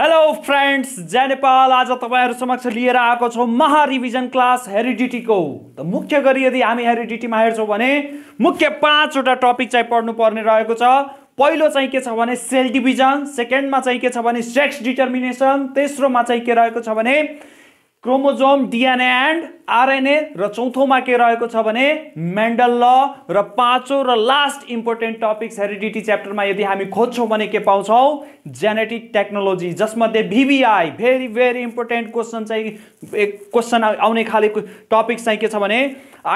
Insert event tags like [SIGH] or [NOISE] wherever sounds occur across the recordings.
Hello friends Nepal आज तपाईँहरू समक्ष लिएर आएको छौँ महारिभिजन क्लास हेरिडिटीको त मुख्य गरी यदि हामी हेरिडिटीमा हेर्छौँ भने मुख्य पाँचवटा टपिक चाहिँ पढ्नु पर्ने रहेको छ पहिलो चाहिँ के छ भने सेल डिभिजन सेकेन्डमा चाहिँ के छ भने सेक्स डिटर्मिनेसन तेस्रोमा चाहिँ के रहेको छ भने क्रोमोजोम डिएनए एन्ड आरएनए र चौथोमा के रहेको छ भने मेन्डल ल र पाँचौँ र लास्ट इम्पोर्टेन्ट टपिक्स हेरिडिटी च्याप्टरमा यदि हामी खोज्छौँ भने के पाउँछौँ जेनेटिक टेक्नोलोजी जसमध्ये VVI very very important question चाहिँ क्वेसन आउने खाले टपिक चाहिँ के छ भने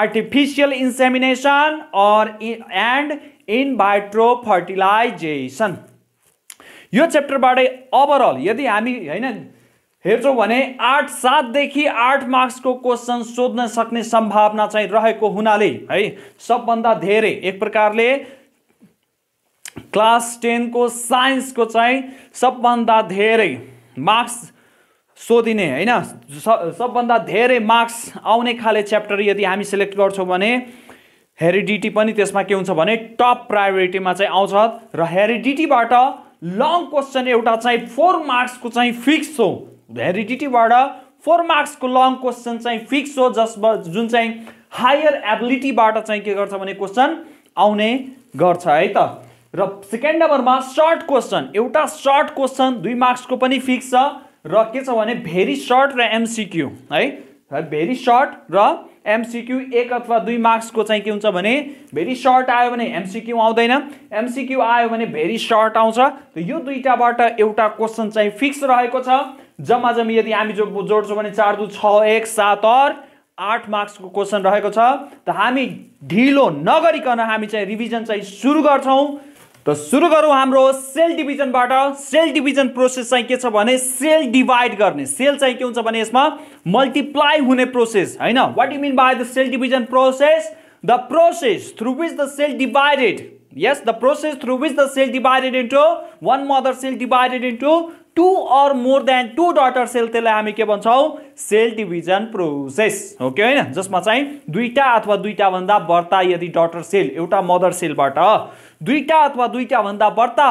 artificial insemination or and in vitro fertilisation यो च्याप्टरबाटै ओभरअल यदि हामी होइन हेर्छौँ भने आठ सातदेखि आठ मार्क्सको क्वेसन सोध्न सक्ने सम्भावना चाहिँ रहेको हुनाले है सबभन्दा धेरै एक प्रकारले क्लास टेनको साइन्सको चाहिँ सबभन्दा धेरै मार्क्स सोधिने होइन सबभन्दा धेरै मार्क्स आउने खाले च्याप्टर यदि हामी सेलेक्ट गर्छौँ भने हेरिडिटी पनि त्यसमा के हुन्छ भने टप प्रायोरिटीमा चाहिँ आउँछ र हेरिडिटीबाट लङ क्वेसन एउटा चाहिँ फोर मार्क्सको चाहिँ फिक्स हो हेरिडिटीबाट फोर मार्क्सको लङ क्वेसन चाहिँ फिक्स हो जस जुन चाहिँ हायर एबिलिटीबाट चाहिँ के गर्छ भने क्वेसन आउने गर्छ है त र सेकेन्ड नम्बरमा सर्ट क्वेसन एउटा सर्ट क्वेसन दुई मार्क्सको पनि फिक्स छ र के छ भने भेरी सर्ट र एमसिक्यू है भेरी सर्ट र एमसिक्यू एक अथवा दुई मार्क्सको चाहिँ के हुन्छ भने भेरी सर्ट आयो भने एमसिक्यू आउँदैन एमसिक्यू आयो भने भेरी सर्ट आउँछ यो दुईवटाबाट एउटा क्वेसन चाहिँ फिक्स रहेको छ जम्मा जम्मी यदि हामी जो जोड्छौँ भने चार दुई छ एक सात अर आठ मार्क्सको क्वेसन रहेको छ त हामी ढिलो नगरिकन हामी चाहिँ रिभिजन चाहिँ सुरु गर्छौँ त सुरु गरौँ हाम्रो सेल डिभिजनबाट सेल डिभिजन प्रोसेस चाहिँ के छ भने सेल डिभाइड गर्ने सेल चाहिँ के हुन्छ भने यसमा मल्टिप्लाई हुने प्रोसेस होइन what you mean by the cell division process the process through which the cell divided yes the process through which the cell divided into one mother cell divided into two or more than two daughter cell त्यसलाई हामी के भन्छौँ sale division process हो कि होइन जसमा चाहिँ दुईवटा अथवा दुईवटाभन्दा बढ्ता यदि डटर सेल एउटा मदर सेलबाट दुईवटा अथवा दुईवटाभन्दा बढ्ता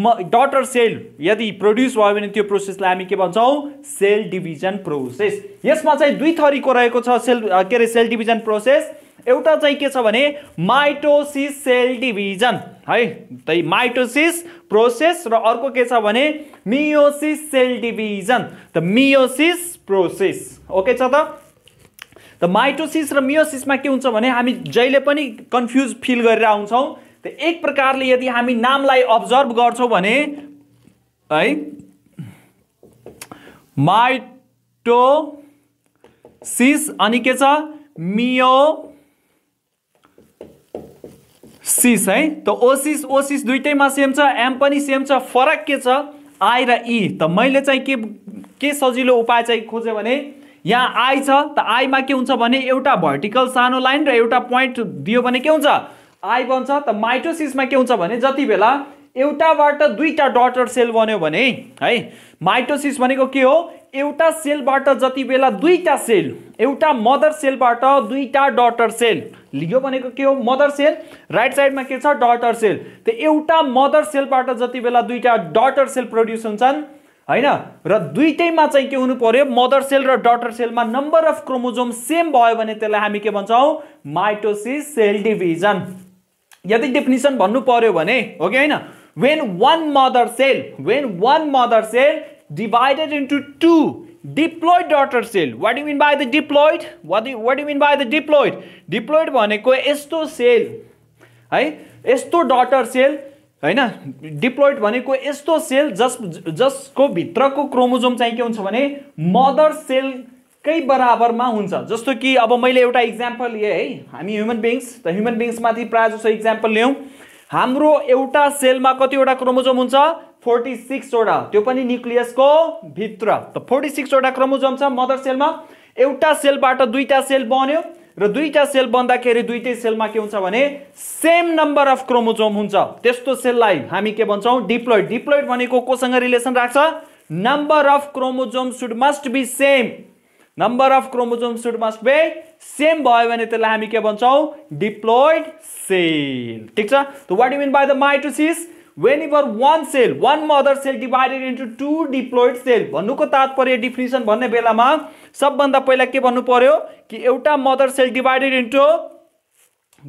म डटर सेल यदि प्रड्युस भयो भने त्यो प्रोसेसलाई हामी के भन्छौँ सेल डिभिजन प्रोसेस यसमा चाहिँ दुई थरीको रहेको छ सेल के अरे सेल डिभिजन प्रोसेस एउटा चाहिँ के छ भने माइटोसिस सेल डिभिजन है त्यही माइटोसिस प्रोसेस र अर्को के छ भने मियोसिस सेल डिभिजन त मियोसिस प्रोसेस ओके छ त त माइटोसिस र मियोसिसमा के हुन्छ भने हामी जहिले पनि कन्फ्युज फिल गरेर आउँछौँ त एक प्रकारले यदि हामी नामलाई अब्जर्भ गर्छौँ भने है माइटोसिस अनि के छ मियो सिस है त ओसिस ओसिस दुइटैमा सेम छ एम पनि सेम छ फरक के छ आई र ई e। त मैले चाहिँ के के सजिलो उपाय चाहिँ खोजेँ भने यहाँ आई छ त आईमा के हुन्छ भने एउटा भर्टिकल सानो लाइन र एउटा पोइन्ट दियो भने के हुन्छ आई बन्छ त माइटोसिसमा के हुन्छ भने जति बेला एउटाबाट दुईवटा डटर सेल बन्यो भने है माइटोसिस भनेको के हो एउटा सेलबाट जति बेला दुईवटा सेल एउटा मदर सेलबाट दुईवटा डटर सेल लियो भनेको के हो मदर सेल राइट साइडमा के छ डटर सेल त्यो एउटा मदर सेलबाट जति बेला दुईवटा डटर सेल प्रड्युस हुन्छन् होइन र दुइटैमा चाहिँ के हुनु पर्यो मदर सेल र डटर सेलमा नम्बर अफ क्रोमोजोम सेम भयो भने त्यसलाई हामी के भन्छौँ माइटोसिस सेल डिभिजन यदि डेफिनिसन भन्नु पर्यो भने हो कि होइन when one mother cell when one mother cell divided into two diploid daughter cell what do you mean by the diploid what what do you mean by the diploid diploid भनेको यस्तो sale है यस्तो daughter sale होइन diploid भनेको यस्तो sale जस जसको भित्रको क्रोमोजोम चाहिँ के हुन्छ भने मदर सेलकै बराबरमा हुन्छ जस्तो कि अब मैले एउटा इक्जाम्पल लिएँ है हामी ह्युमन बिङ्स त ह्युमन बिङ्समाथि प्रायः जस्तो इक्जाम्पल लियौँ हाम्रो एउटा सेलमा कतिवटा क्रोमोजोम हुन्छ फोर्टी सिक्सवटा त्यो पनि न्युक्लियसको भित्र त फोर्टी सिक्सवटा क्रोमोजोम छ मदर सेलमा एउटा सेलबाट दुईवटा सेल बन्यो र दुईवटा सेल बन्दाखेरि दुईटै सेलमा के हुन्छ भने सेम नम्बर अफ क्रोमोजोम हुन्छ त्यस्तो सेललाई हामी के भन्छौँ डिप्लोइड डिप्लोइड भनेको कोसँग रिलेसन राख्छ number of chromosome should must be same number of chromosome should must be same भयो भने त्यसलाई हामी के भन्छौँ डिप्लोइड सेल ठिक छ what you mean by the mitosis whenever one cell one mother cell divided into two diploid cell भन्नुको तात्पर्य डिफिनिसन भन्ने बेलामा सबभन्दा पहिला के भन्नु पर्यो कि एउटा मदर सेल डिभाइडेड इन्टु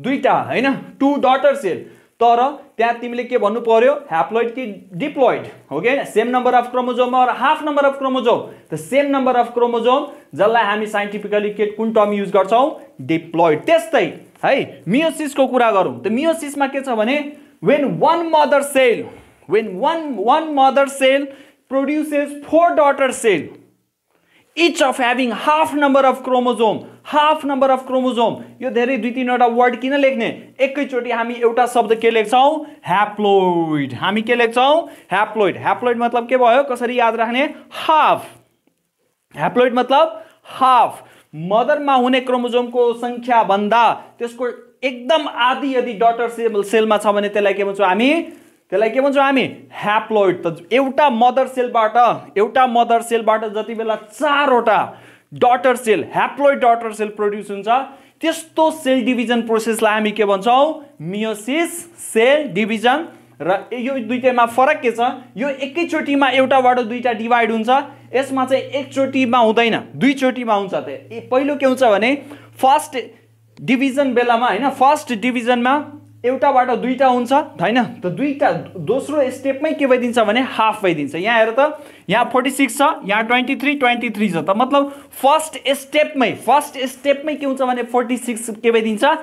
दुईवटा होइन टु डटर सेल तर त्यहाँ तिमीले के भन्नु पर्यो ह्याप्लोइड कि diploid okay same number of chromosome र half number of chromosome the same number of chromosome जसलाई हामी साइन्टिफिकली के कुन टर्म युज गर्छौँ डिप्लोइड त्यस्तै है मियोसिसको कुरा गरौँ त मियोसिसमा के छ भने when one mother cell when one one mother cell produces four daughter cell each of having half number of chromosome half number of chromosome यो धेरै दुई तिनवटा वर्ड किन लेख्ने एकैचोटि हामी एउटा शब्द के लेख्छौँ ह्याप्लोइड हामी के लेख्छौँ ह्याप्लोइड ह्याप्लोइड मतलब के भयो कसरी याद राख्ने हाफ ह्याप्लोइड मतलब हाफ मदरमा हुने क्रोमोजोमको सङ्ख्याभन्दा त्यसको एकदम आदि यदि डटर सेल सेलमा छ भने त्यसलाई के भन्छौँ हामी त्यसलाई के भन्छौँ हामी ह्याप्लोइड त एउटा मदर सेलबाट एउटा मदर सेलबाट जति बेला चारवटा daughter cell haploid daughter cell produce हुन्छ त्यस्तो सेल डिभिजन प्रोसेसलाई हामी के भन्छौँ मियोसिस सेल डिभिजन र यो दुइटैमा फरक के छ यो एकैचोटिमा एउटाबाट दुईवटा डिभाइड हुन्छ यसमा चाहिँ एकचोटिमा हुँदैन दुईचोटिमा हुन्छ त पहिलो के हुन्छ भने फर्स्ट डिभिजन बेलामा होइन फर्स्ट डिभिजनमा एउटाबाट दुईवटा हुन्छ होइन त दुईवटा दोस्रो स्टेपमै के भइदिन्छ भने हाफ भइदिन्छ यहाँ हेर त यहाँ फोर्टी सिक्स छ यहाँ ट्वेन्टी थ्री ट्वेन्टी थ्री छ त मतलब फर्स्ट स्टेपमै फर्स्ट स्टेपमै के हुन्छ भने फोर्टी सिक्स के भइदिन्छ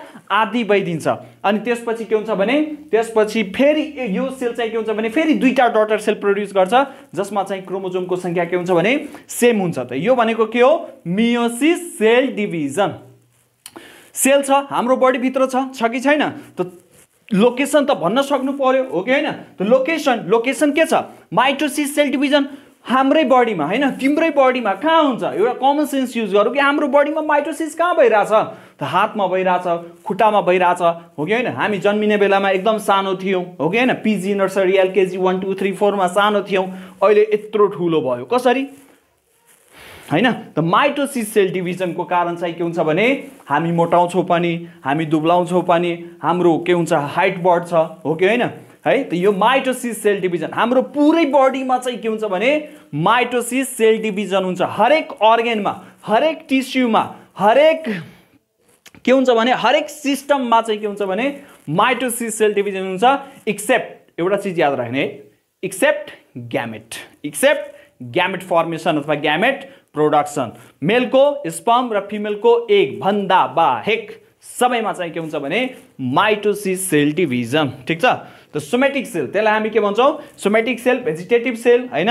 आधी भइदिन्छ अनि त्यसपछि के हुन्छ भने त्यसपछि फेरि यो सेल चाहिँ के हुन्छ भने फेरि दुईवटा डटर सेल प्रड्युस गर्छ जसमा चाहिँ क्रोमोजोमको सङ्ख्या के हुन्छ भने सेम हुन्छ त यो भनेको के हो मियोसिस सेल डिभिजन सेल छ हाम्रो बडीभित्र छ छ कि छैन त लोकेसन त भन्न सक्नु पऱ्यो हो कि होइन त लोकेसन लोकेसन के छ माइटोसिस सेल डिभिजन हाम्रै बडीमा होइन तिम्रै बडीमा कहाँ हुन्छ एउटा कमन सेन्स युज गरौँ कि हाम्रो बडीमा माइटोसिस कहाँ भइरहेछ त हातमा भइरहेछ खुट्टामा भइरहेछ हो कि होइन हामी जन्मिने बेलामा एकदम सानो थियौँ हो कि होइन PG nursery LKG one two three फोरमा सानो थियौँ अहिले यत्रो ठुलो भयो कसरी होइन त माइटोसिस सेल डिभिजनको कारण चाहिँ के हुन्छ भने हामी मोटाउँछौँ पनि हामी दुब्लाउँछौँ पनि हाम्रो के हुन्छ हाइट बढ्छ हो कि होइन है त यो माइटोसिस सेल डिभिजन हाम्रो पुरै बडीमा चाहिँ के हुन्छ भने माइटोसिस सेल डिभिजन हुन्छ हरेक अर्गेनमा हरेक टिस्युमा हरेक के हुन्छ भने हरेक सिस्टममा चाहिँ के हुन्छ भने माइटोसिस सेल डिभिजन हुन्छ एक्सेप्ट एउटा चिज याद राख्ने है except gamete except gamete formation अथवा ग्यामेट प्रोडक्सन मेलको स्पम र फिमेलको एक भन्दा बाहेक सबैमा चाहिँ के हुन्छ भने माइटोसिस सेल डिभिजन ठिक छ त सोमेटिक सेल त्यसलाई हामी के भन्छौँ सोमेटिक सेल भेजिटेटिभ सेल होइन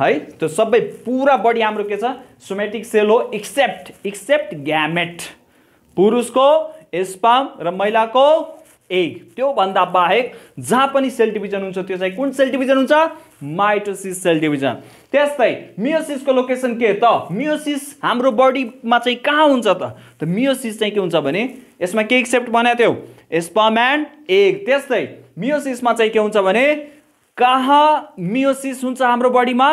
है त्यो सबै पुरा बडी हाम्रो के छ सोमेटिक सेल हो एक्सेप्ट एक्सेप्ट ग्यामेट पुरुषको स्पम र महिलाको एग त्योभन्दा बाहेक जहाँ पनि सेल डिभिजन हुन्छ त्यो चाहिँ कुन सेल डिभिजन हुन्छ माइटोसिस सेल डिभिजन त्यस्तै मियोसिसको लोकेसन के त मियोसिस हाम्रो बडीमा चाहिँ कहाँ हुन्छ त त मियोसिस चाहिँ के हुन्छ भने यसमा के एक्सेप्ट बनाएको थियो स्पम एन्ड एग त्यस्तै मियोसिसमा चाहिँ के हुन्छ भने कहाँ मियोसिस हुन्छ हाम्रो बडीमा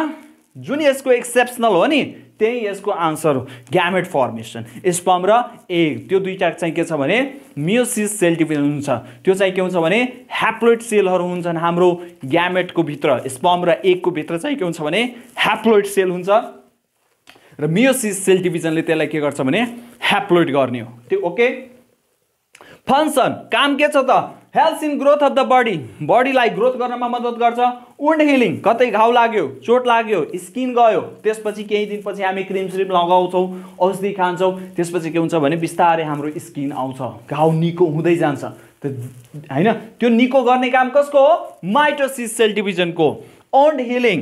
जुन यसको एक्सेप्सनल हो नि त्यही यसको आन्सर हो ग्यामेट फर्मेसन स्पम र एग त्यो दुईवटा चाहिँ के छ भने मियोसिस सेल डिभिजन हुन्छ त्यो चाहिँ के हुन्छ भने ह्याप्लोइड सेलहरू हुन्छन् हाम्रो ग्यामेटको भित्र स्पम र एगको भित्र चाहिँ के हुन्छ भने ह्याप्लोइड सेल हुन्छ र मियोसिस सेल डिभिजनले त्यसलाई के गर्छ भने ह्याप्लोइड गर्ने हो त्यो ओके फङ्सन काम के छ त हेल्थ in growth of the body बडीलाई ग्रोथ गर्नमा मद्दत गर्छ उन्ड हिलिङ कतै घाउ लाग्यो चोट लाग्यो स्किन गयो त्यसपछि केही दिनपछि हामी क्रिम स्रिम लगाउँछौँ औषधि खान्छौँ त्यसपछि के हुन्छ भने बिस्तारै हाम्रो स्किन आउँछ घाउ निको हुँदै जान्छ होइन त्यो निको गर्ने काम कसको हो माइटोसिस सेल डिभिजनको ओन्ड हिलिङ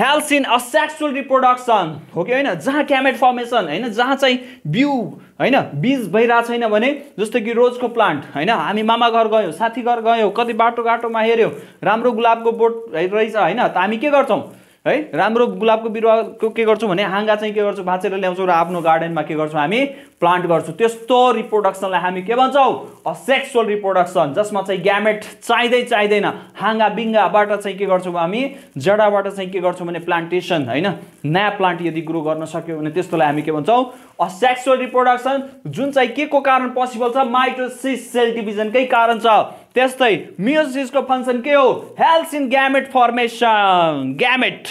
ह्याल्सिन अ सेक्सुअल रिप्रोडक्सन हो कि होइन जहाँ क्यामेट फर्मेसन होइन जहाँ चाहिँ बिउ होइन बिज भइरहेको छैन भने जस्तो कि रोजको प्लान्ट होइन हामी मामा घर गयौँ साथी घर गयौँ कति बाटोघाटोमा हेऱ्यौँ राम्रो गुलाबको बोट रहेछ होइन त हामी के गर्छौँ है राम्रो गुलाबको बिरुवाको के गर्छौँ भने हाँगा चाहिँ के गर्छौँ भाँचेर ल्याउँछौँ र आफ्नो गार्डनमा के गर्छौँ हामी प्लान्ट गर्छौँ त्यस्तो रिप्रोडक्सनलाई हामी के भन्छौँ असेक्सुअल रिप्रोडक्सन जसमा चाहिँ ग्यामेट चाहिँदै चाहिँदैन हाँगा बिङ्गाबाट चाहिँ के गर्छौँ हामी जडाबाट चाहिँ के गर्छौँ भने प्लान्टेसन होइन नयाँ प्लान्ट यदि ग्रो गर्न सक्यो भने त्यस्तोलाई हामी के भन्छौँ असेक्सुअल रिप्रोडक्सन जुन चाहिँ के को कारण पोसिबल छ माइटोसिस सेल डिभिजनकै कारण छ त्यस्तै मियोसिसको फङ्सन के हो हेल्थ इन ग्यामेट फर्मेसन ग्यामेट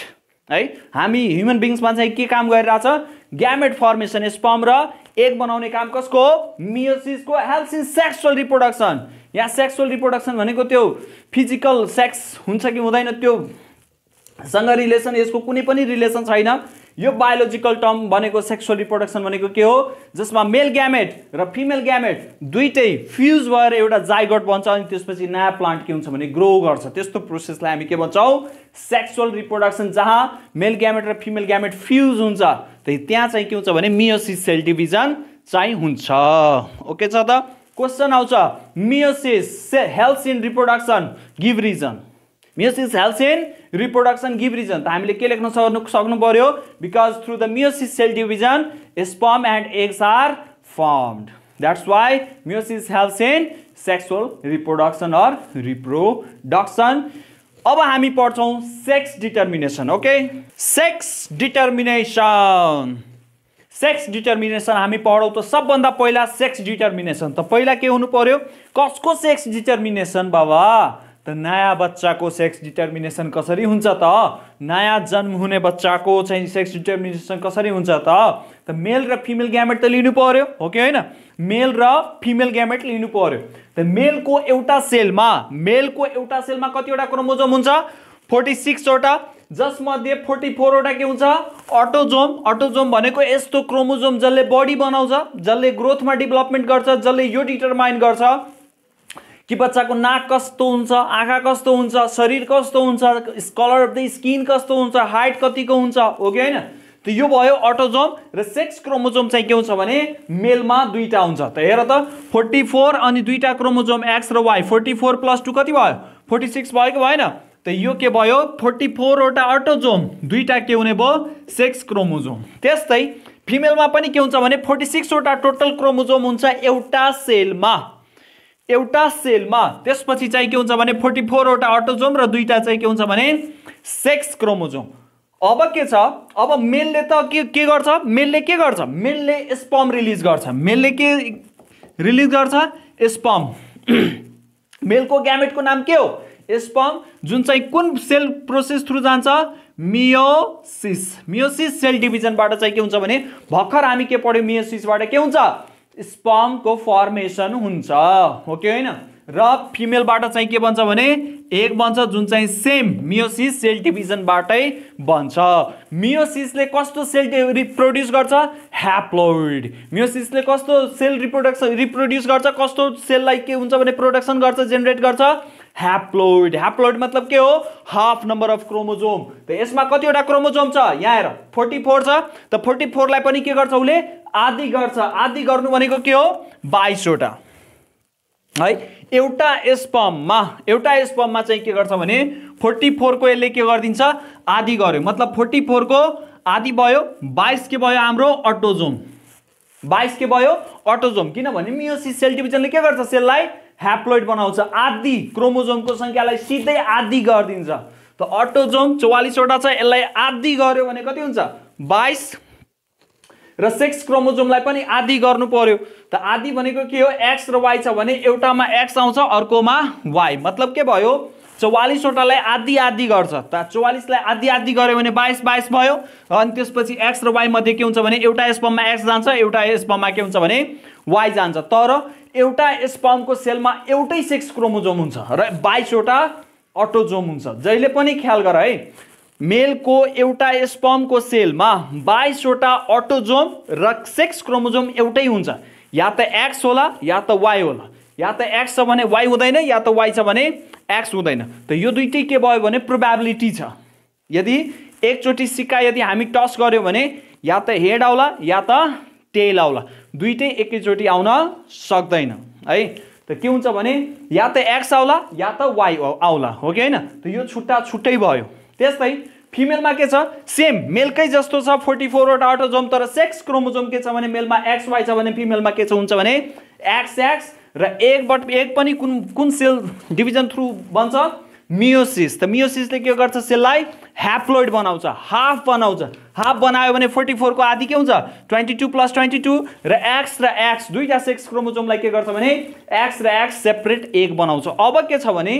है हामी ह्युमन बिङ्समा चाहिँ के काम गरिरहेछ ग्यामेट फर्मेसन स्पम र एक बनाउने काम कसको मियोसिसको हेल्थ इन सेक्सुअल रिप्रोडक्सन यहाँ सेक्सुअल रिप्रोडक्सन भनेको त्यो फिजिकल सेक्स हुन्छ कि हुँदैन त्योसँग रिलेसन यसको कुनै पनि रिलेसन छैन यो बायोलोजिकल टर्म भनेको सेक्सुअल रिप्रोडक्सन भनेको के हो जसमा मेल ग्यामेट र फिमेल ग्यामेट दुइटै फ्युज भएर एउटा जाइगट बन्छ अनि त्यसपछि नयाँ प्लान्ट के हुन्छ भने ग्रो गर्छ त्यस्तो प्रोसेसलाई हामी के भन्छौँ सेक्सुअल रिप्रोडक्सन जहाँ मेल ग्यामेट र फिमेल ग्यामेट फ्युज हुन्छ त्यहाँ चाहिँ के हुन्छ भने मियोसिस सेल डिभिजन चाहिँ हुन्छ ओके छ त क्वेसन आउँछ मियोसिस हेल्थ in reproduction give reason meiosis helps in reproduction give reason त हामीले के लेख्न सक्नु सक्नु पऱ्यो because through the meiosis cell division sperm and eggs are formed that's why meiosis helps in sexual reproduction or reproduction अब हामी पढ्छौँ sex determination okay sex determination sex determination हामी पढौँ त सबभन्दा पहिला सेक्स डिटर्मिनेसन त पहिला के हुनु पर्यो कसको सेक्स डिटर्मिनेसन बाबा नयाँ बच्चाको सेक्स डिटर्मिनेसन कसरी हुन्छ त नयाँ जन्म हुने बच्चाको चाहिँ सेक्स डिटर्मिनेसन कसरी हुन्छ त त मेल र फिमेल ग्यामेट त लिनु पऱ्यो हो कि होइन मेल र फिमेल ग्यामेट लिनु पर्यो त मेलको एउटा सेलमा मेलको एउटा सेलमा कतिवटा क्रोमोजोम हुन्छ फोर्टी सिक्सवटा जसमध्ये फोर्टी फोरवटा के हुन्छ अटोजोम अटोजोम भनेको यस्तो क्रोमोजोम जसले बडी बनाउँछ जसले ग्रोथमा डेभलपमेन्ट गर्छ जसले यो डिटरमाइन गर्छ कि बच्चाको नाक कस्तो हुन्छ आँखा कस्तो हुन्छ शरीर कस्तो हुन्छ कलर अफ द स्किन कस्तो हुन्छ हाइट कतिको हुन्छ हो कि होइन त यो भयो अटोजोम र सेक्स क्रोमोजोम चाहिँ के हुन्छ भने मेलमा दुईवटा हुन्छ त हेर त फोर्टी फोर अनि दुईवटा क्रोमोजोम एक्स र Y forty four plus two कति भयो फोर्टी सिक्स भएको भएन त यो के भयो फोर्टी फोरवटा अटोजोम दुईवटा के हुने भयो सेक्स क्रोमोजोम त्यस्तै फिमेलमा पनि के हुन्छ भने फोर्टी सिक्सवटा टोटल क्रोमोजोम हुन्छ एउटा सेलमा एउटा सेलमा त्यसपछि चाहिँ के हुन्छ भने फोर्टी फोरवटा अटोजोम र दुईवटा चाहिँ के हुन्छ भने सेक्स क्रोमोजोम अब के छ अब मेलले त के के गर्छ मेलले के गर्छ मेलले स्पम रिलिज गर्छ मेलले के रिलिज गर्छ स्पम [CLEARS THROAT] मेलको ग्यामेटको नाम के हो स्पम जुन चाहिँ कुन सेल प्रोसेस थ्रु जान्छ मियोसिस मियोसिस सेल डिभिजनबाट चाहिँ के हुन्छ भने भर्खर हामी के पढ्यौँ मियोसिसबाट के हुन्छ स्पमको फर्मेसन हुन्छ हो कि होइन र फिमेलबाट चाहिँ के बन्छ भने एक बन्छ जुन चाहिँ सेम मियोसिस सेल डिभिजनबाटै बन्छ मियोसिसले कस्तो सेल रिप्रोड्युस गर्छ ह्याप्लोइड मियोसिसले कस्तो सेल रिप्रोडक्सन रिप्रोड्युस गर्छ कस्तो सेललाई के हुन्छ भने प्रोडक्सन गर्छ जेनेरेट गर्छ ह्याप्लोइड ह्याप्लोइड मतलब के हो हाफ नम्बर अफ क्रोमोजोम त यसमा कतिवटा क्रोमोजोम छ यहाँ हेर फोर्टी फोर छ त फोर्टी फोरलाई पनि के गर्छ उसले आदि गर्छ आदि गर्नु भनेको के हो बाइसवटा है एउटा स्पममा एउटा स्पममा चाहिँ के गर्छ भने फोर्टी फोरको यसले के गरिदिन्छ आदि गर्यो मतलब फोर्टी फोरको आदि भयो बाइस के भयो हाम्रो अटोजोम बाइस के भयो अटोजोम किनभने मियोसिस सेल डिभिजनले के गर्छ सेललाई ह्याप्लोइड बनाउँछ आदि क्रोमोजोमको सङ्ख्यालाई सिधै आदि गरिदिन्छ त अटोजोम चौवालिसवटा छ यसलाई आदि गर्यो भने कति हुन्छ बाइस र सेक्स क्रोमोजोमलाई पनि आदि गर्नु पर्यो त आदि भनेको के हो एक्स र वाइ छ भने एउटामा एक्स आउँछ अर्कोमा वाइ मतलब के भयो चौवालिसवटालाई आदि आदि गर्छ त चौवालिसलाई आदि आदि गर्यो भने बाइस बाइस भयो अनि त्यसपछि एक्स र वाइमध्ये के हुन्छ भने एउटा एसपममा एक्स जान्छ एउटा एसपममा के हुन्छ भने वाइ जान्छ तर एउटा स्पर्मको सेलमा एउटै सेक्स क्रोमोजोम हुन्छ र बाइसवटा अटोजोम हुन्छ जहिले पनि ख्याल गर है मेलको एउटा स्पर्मको सेलमा बाइसवटा अटोजोम र सेक्स क्रोमोजोम एउटै हुन्छ या त एक्स होला या त वाइ होला या त एक्स छ भने वाइ हुँदैन या त वाइ छ भने एक्स हुँदैन त यो दुइटै के भयो भने प्रोबेबिलिटी छ यदि एकचोटि सिक्का यदि हामी टस गऱ्यौँ भने या त हेड आउला या त टेल आउला दुइटै एकैचोटि आउन सक्दैन है त के हुन्छ भने या त एक्स आउला या त वाइ आउला हो कि होइन त यो छुट्टा छुट्टै भयो त्यस्तै फिमेलमा के छ सेम मेलकै जस्तो छ फोर्टी फोरवटा अटोजोम तर सेक्स क्रोमोजोम के छ भने मेलमा एक्स वाइ छ भने फिमेलमा के छ हुन्छ भने एक्स एक्स र एक बट एक पनि कुन कुन सेल डिभिजन थ्रु बन्छ मियोसिस त मियोसिसले के गर्छ सेललाई ह्याप्लोइड बनाउँछ हाफ बनाउँछ हाफ बनायो भने फोर्टी फोरको आदि के हुन्छ twenty two plus twenty two र एक्स र एक्स दुईवटा सेक्स क्रोमोजोमलाई के गर्छ भने एक्स र एक्स सेपरेट एक बनाउँछ अब के छ भने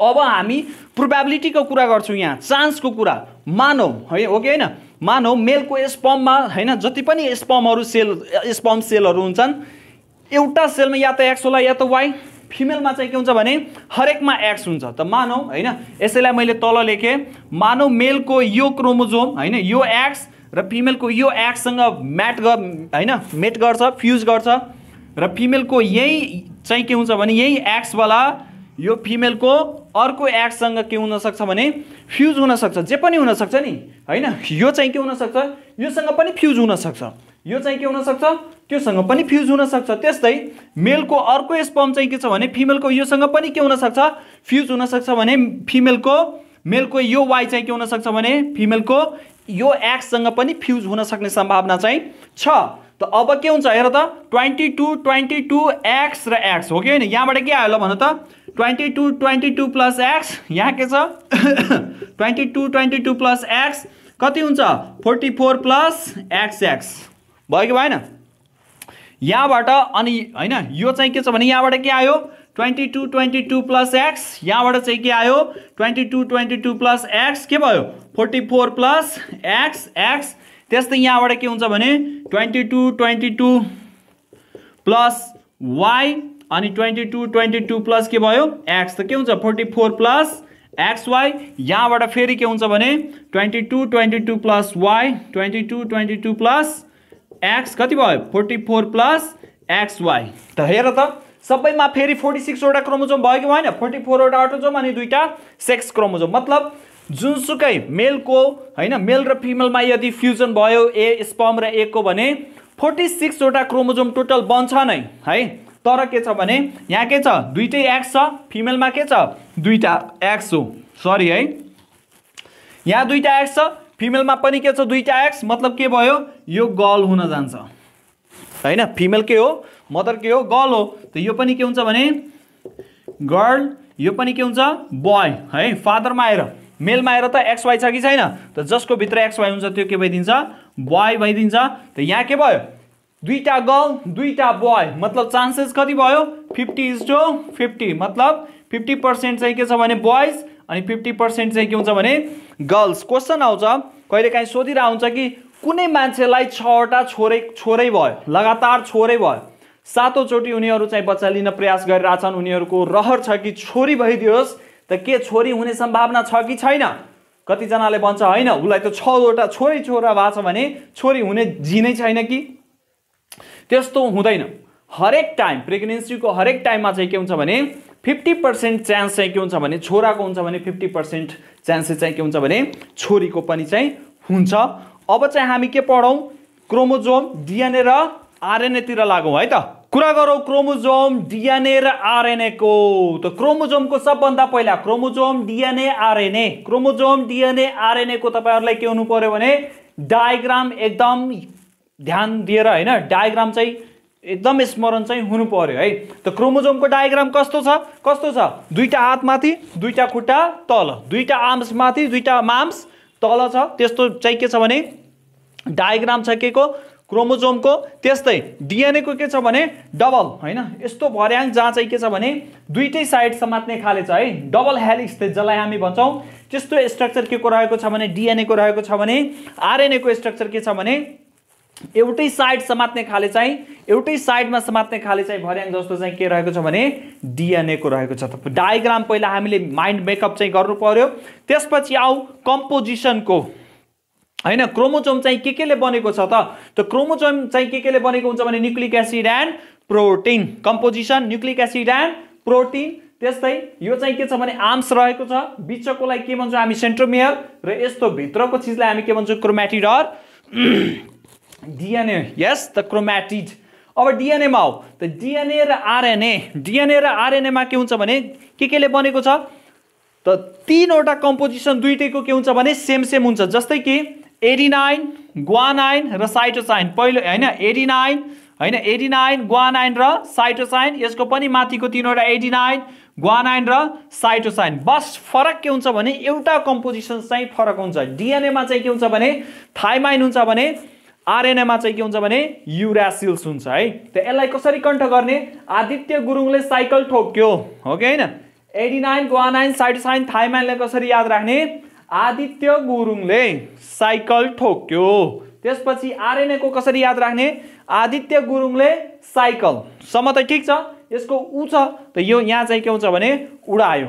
अब हामी प्रोबेबिलिटीको कुरा गर्छौँ यहाँ चान्सको कुरा मानौँ है ओके कि होइन मानौँ मेलको स्पममा होइन जति पनि स्पमहरू सेल स्पम सेलहरू हुन्छन् एउटा सेलमा या त एक्स होला या त वाई फिमेलमा चाहिँ के हुन्छ भने हरेकमा एक्स हुन्छ त मानौ होइन यसैलाई मैले तल लेखेँ मानौ मेलको यो क्रोमोजोम होइन यो एक्स र फिमेलको यो एक्ससँग म्याट गर् होइन मेट गर्छ फ्युज गर्छ र फिमेलको यही चाहिँ के हुन्छ भने यही एक्सवाला यो फिमेलको अर्को एक्ससँग के हुनसक्छ भने फ्युज हुनसक्छ जे पनि हुनसक्छ नि होइन यो चाहिँ के हुनसक्छ योसँग पनि फ्युज हुनसक्छ यो चाहिँ के हुनसक्छ त्योसँग पनि फ्युज हुनसक्छ त्यस्तै मेलको अर्को स्पम चाहिँ के छ भने फिमेलको योसँग पनि के हुनसक्छ फ्युज हुनसक्छ भने फिमेलको मेलको यो वाइ चाहिँ के हुनसक्छ भने फिमेलको यो एक्ससँग पनि फ्युज हुन सक्ने सम्भावना चाहिँ छ त अब के हुन्छ हेर त twenty two twenty two X र एक्स हो कि होइन यहाँबाट के आयो ल भन त twenty two twenty two plus X यहाँ के छ twenty two twenty two plus X कति हुन्छ forty four plus X X भयो कि भएन यहाँबाट अनि होइन यो चाहिँ के छ भने यहाँबाट के आयो twenty two twenty two plus X यहाँबाट चाहिँ के आयो twenty two twenty two plus X के भयो forty four plus X X त्यस्तै यहाँबाट के हुन्छ भने twenty two twenty two plus Y अनि twenty two twenty two plus के भयो एक्स त के हुन्छ forty four plus X Y यहाँबाट फेरि के हुन्छ भने twenty two twenty two plus Y twenty two twenty two plus X कति भयो forty four plus X Y त हेर त सबैमा फेरि फोर्टी सिक्सवटा क्रोमोजोम भयो कि भएन फोर्टी फोरवटा अटोजोम अनि दुईवटा सेक्स क्रोमोजोम मतलब जुनसुकै मेलको होइन मेल र फिमेलमा यदि फ्युजन भयो ए स्पम र एको भने फोर्टी सिक्सवटा क्रोमोजोम टोटल बन्छ नै है तर के छ भने यहाँ के छ दुइटै एक्स छ फिमेलमा के छ दुईवटा एक्स हो सरी है यहाँ दुईवटा एक्स छ फिमेलमा पनि के छ दुईवटा एक्स मतलब के भयो यो गल हुन जान्छ होइन फिमेल के हो मदर के हो गर्ल हो त यो पनि के हुन्छ भने गर्ल यो पनि के हुन्छ बोय है फादरमा आएर मेलमा आएर त एक्स वाई छ कि छैन त जसको भित्र एक्स वाई हुन्छ त्यो के भइदिन्छ बोय भइदिन्छ त यहाँ के भयो दुईवटा गर्ल दुईवटा बोय मतलब चान्सेस कति भयो फिफ्टी इज टु फिफ्टी मतलब फिफ्टी पर्सेन्ट चाहिँ के छ भने बोइज अनि फिफ्टी पर्सेन्ट चाहिँ के हुन्छ भने गर्ल्स क्वेसन आउँछ कहिलेकाहीँ सोधिरहेको हुन्छ कि कुनै मान्छेलाई छवटा छोरै छोरै भयो लगातार छोरै भयो सातौँचोटि उनीहरू चाहिँ बच्चा लिन प्रयास गरिरहेछन् उनीहरूको रहर छ कि छोरी भइदियोस् त के छोरी हुने सम्भावना छ कि छैन कतिजनाले भन्छ होइन उसलाई त छवटा छोरै छोरा भएको छ भने छोरी हुने जिनै छैन कि त्यस्तो हुँदैन हरेक टाइम प्रेग्नेन्सीको हरेक टाइममा चाहिँ के हुन्छ भने फिफ्टी पर्सेन्ट चान्स चाहिँ के हुन्छ भने छोराको हुन्छ भने फिफ्टी पर्सेन्ट चान्सेस चाहिँ के हुन्छ भने छोरीको पनि चाहिँ हुन्छ अब चाहिँ हामी के पढौँ क्रोमोजोम डिएनए र आरएनएतिर लागौँ है त कुरा गरौँ क्रोमोजोम डिएनए र आरएनएको त क्रोमोजोमको सबभन्दा पहिला chromosome DNA RNA chromosome DNA आरएनएको तपाईँहरूलाई के हुनु पऱ्यो भने डायग्राम एकदम ध्यान दिएर होइन डायग्राम चाहिँ एकदम स्मरण चाहिँ हुनु पर्यो है त क्रोमोजोमको डायग्राम कस्तो छ कस्तो छ दुईवटा हातमाथि दुईवटा खुट्टा तल दुईवटा आर्म्समाथि दुईवटा माम्स तल छ त्यस्तो चाहिँ के छ भने डायग्राम छ के को क्रोमोजोमको त्यस्तै डिएनएको के छ भने डबल होइन यस्तो भर्याङ जहाँ चाहिँ के छ भने दुइटै साइड समात्ने खाले छ है डबल हेलिक्स जसलाई हामी भन्छौँ त्यस्तो स्ट्रक्चर के को रहेको छ भने डिएनएको रहेको छ भने आरएनएको स्ट्रक्चर के छ भने एउटै साइड समात्ने खाले चाहिँ एउटै साइडमा समात्ने खाले चाहिँ भर्याङ जस्तो चाहिँ के रहेको छ भने को रहेको छ त डायग्राम पहिला हामीले माइन्ड मेकअप चाहिँ गर्नु पर्यो त्यसपछि आऊ कम्पोजिसनको होइन क्रोमोजोम चाहिँ के केले बनेको छ त त्यो क्रोमोजोम चाहिँ के केले बनेको हुन्छ भने nucleic acid and protein composition nucleic acid and protein त्यस्तै यो चाहिँ के छ भने आर्म्स रहेको छ बिचकोलाई के भन्छौँ हामी सेन्ट्रोमियर र यस्तो भित्रको चिजलाई हामी के भन्छौँ क्रोमेटिडर डिएनए यस द क्रोम्याटिड अब डिएनएमा हो त डिएनए र आरएनए डिएनए र आरएनएमा के हुन्छ भने के केले बनेको छ त तिनवटा कम्पोजिसन दुइटैको के हुन्छ भने सेम सेम हुन्छ जस्तै कि एडिनाइन ग्वानाइन र साइटोसाइन पहिलो होइन एडिनाइन होइन एडिनाइन ग्वानाइन र साइटोसाइन यसको पनि माथिको तिनवटा एडिनाइन ग्वानाइन र साइटोसाइन बस फरक के हुन्छ भने एउटा कम्पोजिसन चाहिँ फरक हुन्छ डिएनएमा चाहिँ के हुन्छ भने थाइमाइन हुन्छ भने आरएनएमा चाहिँ के हुन्छ भने युरासिल्स हुन्छ है त यसलाई कसरी कण्ठ गर्ने आदित्य गुरुङले साइकल ठोक्यो हो कि होइन एडिनाइन गुवानाइन साइटोसाइन थाइमाइनले कसरी याद राख्ने आदित्य गुरुङले साइकल ठोक्यो त्यसपछि आरएनए को कसरी याद राख्ने आदित्य गुरुङले साइकल सम्म त ठिक छ यसको ऊ छ त यो यहाँ चाहिँ के हुन्छ भने उडायो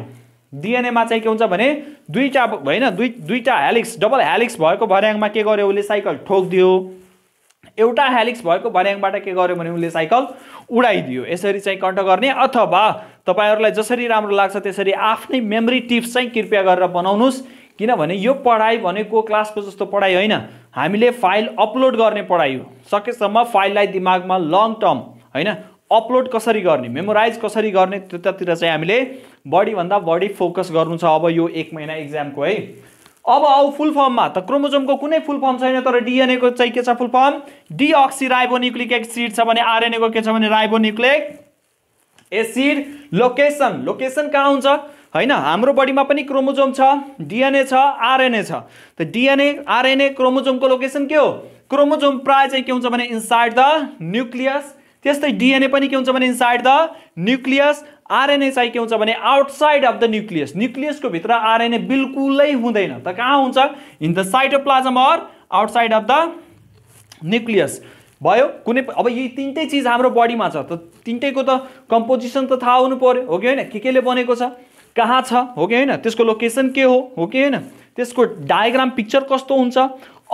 डिएनएमा चाहिँ के हुन्छ भने दुईवटा होइन दुई दुईवटा हेलिक्स डबल हेलिक्स भएको भर्याङमा के गर्यो उसले साइकल ठोकिदियो एउटा हेलिक्स भएको भन्याङबाट के गर्यो भने उसले साइकल उडाइदियो यसरी चाहिँ कन्ट गर्ने अथवा तपाईँहरूलाई जसरी राम्रो लाग्छ त्यसरी आफ्नै मेमोरी टिप्स चाहिँ कृपया गरेर बनाउनुहोस् किनभने यो पढाइ भनेको क्लासको जस्तो पढाइ होइन हामीले फाइल अपलोड गर्ने पढाइ हो सकेसम्म फाइललाई दिमागमा लङ टर्म होइन अपलोड कसरी गर्ने मेमोराइज कसरी गर्ने त्यतातिर चाहिँ हामीले बढीभन्दा बढी फोकस गर्नु छ अब यो एक महिना इक्जामको है अब आऊ फुल फर्ममा त क्रोमोजोमको कुनै फुल फर्म छैन तर डिएनएको चाहिँ के छ फुल फर्म डिअक्सी राइबोन्युक्लिक एसिड छ भने आरएनएको के छ भने ribo ribonucleic acid location location कहाँ हुन्छ होइन हाम्रो बडीमा पनि क्रोमोजोम छ डिएनए छ आरएनए छ त डिएनए आरएनए क्रोमोजोमको लोकेसन के हो क्रोमोजोम प्राय चाहिँ के हुन्छ भने इनसाइड द न्युक्लियस त्यस्तै डिएनए पनि के हुन्छ भने इनसाइड द न्युक्लियस आरएनए चाहिँ के हुन्छ भने आउटसाइड अफ द न्युक्लियस न्युक्लियसको भित्र आरएनए बिल्कुलै हुँदैन त कहाँ हुन्छ in the cytoplasm or outside of the nucleus भयो कुनै अब यी तिनटै चिज हाम्रो बडीमा छ त तिनटैको त कम्पोजिसन त थाहा हुनु पऱ्यो हो कि होइन के केले बनेको छ कहाँ छ हो कि होइन त्यसको लोकेसन के हो हो कि होइन त्यसको डायग्राम पिक्चर कस्तो हुन्छ